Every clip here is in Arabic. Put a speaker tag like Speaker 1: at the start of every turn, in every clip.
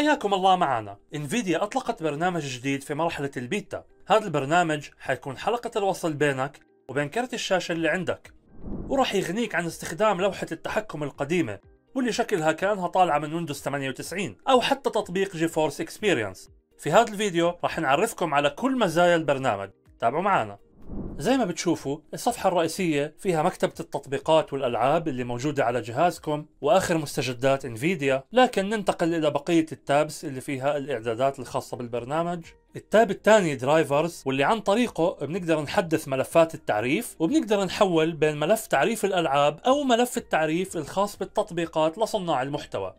Speaker 1: حياكم الله معنا انفيديا اطلقت برنامج جديد في مرحلة البيتا هذا البرنامج حيكون حلقة الوصل بينك وبين كرت الشاشة اللي عندك وراح يغنيك عن استخدام لوحة التحكم القديمة واللي شكلها كانها طالعة من ويندوز 98 او حتى تطبيق جي فورس اكسبيرينس في هذا الفيديو راح نعرفكم على كل مزايا البرنامج تابعوا معنا زي ما بتشوفوا الصفحة الرئيسية فيها مكتبة التطبيقات والألعاب اللي موجودة على جهازكم وآخر مستجدات انفيديا لكن ننتقل إلى بقية التابس اللي فيها الإعدادات الخاصة بالبرنامج التاب الثاني درايفرز واللي عن طريقه بنقدر نحدث ملفات التعريف وبنقدر نحول بين ملف تعريف الألعاب أو ملف التعريف الخاص بالتطبيقات لصناع المحتوى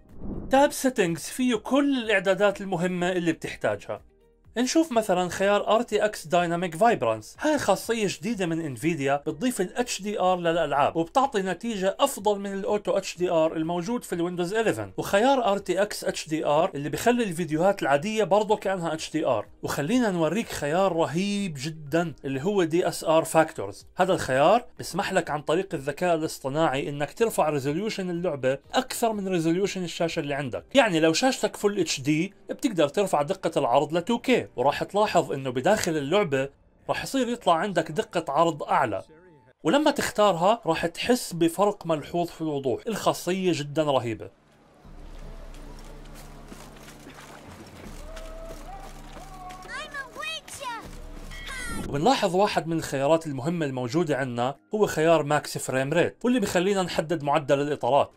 Speaker 1: تاب سيتنجز فيه كل الاعدادات المهمة اللي بتحتاجها نشوف مثلا خيار RTX Dynamic Vibrance هاي خاصية جديدة من انفيديا بتضيف ال HDR للألعاب وبتعطي نتيجة أفضل من الأوتو HDR الموجود في الويندوز 11 وخيار RTX HDR اللي بخلي الفيديوهات العادية برضه كأنها HDR وخلينا نوريك خيار رهيب جدا اللي هو DSR Factors هذا الخيار بسمح لك عن طريق الذكاء الاصطناعي انك ترفع ريزوليوشن اللعبة أكثر من ريزوليوشن الشاشة اللي عندك يعني لو شاشتك Full HD بتقدر ترفع دقة العرض ل 2K عليه وراح تلاحظ انه بداخل اللعبة راح يصير يطلع عندك دقة عرض اعلى ولما تختارها راح تحس بفرق ملحوظ في الوضوح الخاصية جدا رهيبة وبنلاحظ واحد من الخيارات المهمة الموجودة عندنا هو خيار ماكس فريم ريت واللي بخلينا نحدد معدل الإطارات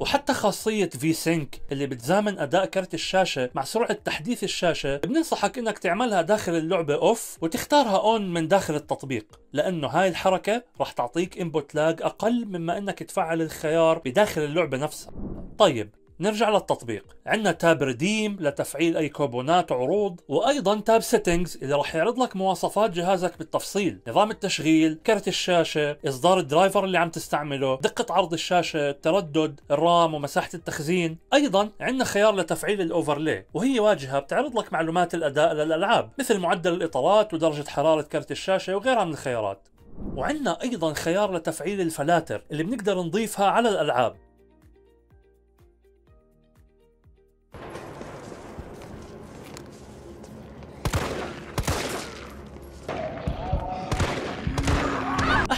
Speaker 1: وحتى خاصية في سينك اللي بتزامن أداء كرت الشاشة مع سرعة تحديث الشاشة بننصحك إنك تعملها داخل اللعبة أوف وتختارها أون من داخل التطبيق لأنه هاي الحركة راح تعطيك إنبوت لاج أقل مما إنك تفعل الخيار بداخل اللعبة نفسها طيب نرجع للتطبيق عندنا تاب ريديم لتفعيل اي كوبونات عروض وايضا تاب سيتنجز اللي راح يعرض لك مواصفات جهازك بالتفصيل نظام التشغيل كرت الشاشه اصدار الدرايفر اللي عم تستعمله دقه عرض الشاشه التردد الرام ومساحه التخزين ايضا عندنا خيار لتفعيل الاوفرلي وهي واجهه بتعرض لك معلومات الاداء للالعاب مثل معدل الاطارات ودرجه حراره كرت الشاشه وغيرها من الخيارات وعندنا ايضا خيار لتفعيل الفلاتر اللي بنقدر نضيفها على الالعاب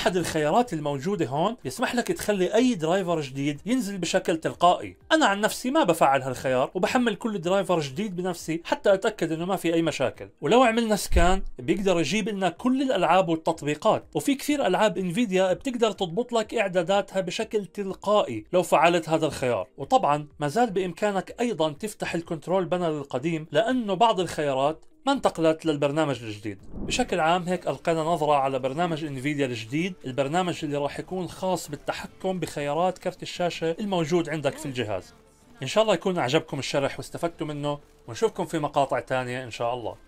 Speaker 1: احد الخيارات الموجوده هون يسمح لك تخلي اي درايفر جديد ينزل بشكل تلقائي انا عن نفسي ما بفعل هالخيار وبحمل كل درايفر جديد بنفسي حتى اتاكد انه ما في اي مشاكل ولو عملنا سكان بيقدر يجيب لنا كل الالعاب والتطبيقات وفي كثير العاب انفيديا بتقدر تضبط لك اعداداتها بشكل تلقائي لو فعلت هذا الخيار وطبعا ما زال بامكانك ايضا تفتح الكنترول بانل القديم لانه بعض الخيارات ما انتقلت للبرنامج الجديد بشكل عام هيك ألقينا نظرة على برنامج انفيديا الجديد البرنامج اللي راح يكون خاص بالتحكم بخيارات كرت الشاشة الموجود عندك في الجهاز إن شاء الله يكون أعجبكم الشرح واستفدتوا منه ونشوفكم في مقاطع تانية إن شاء الله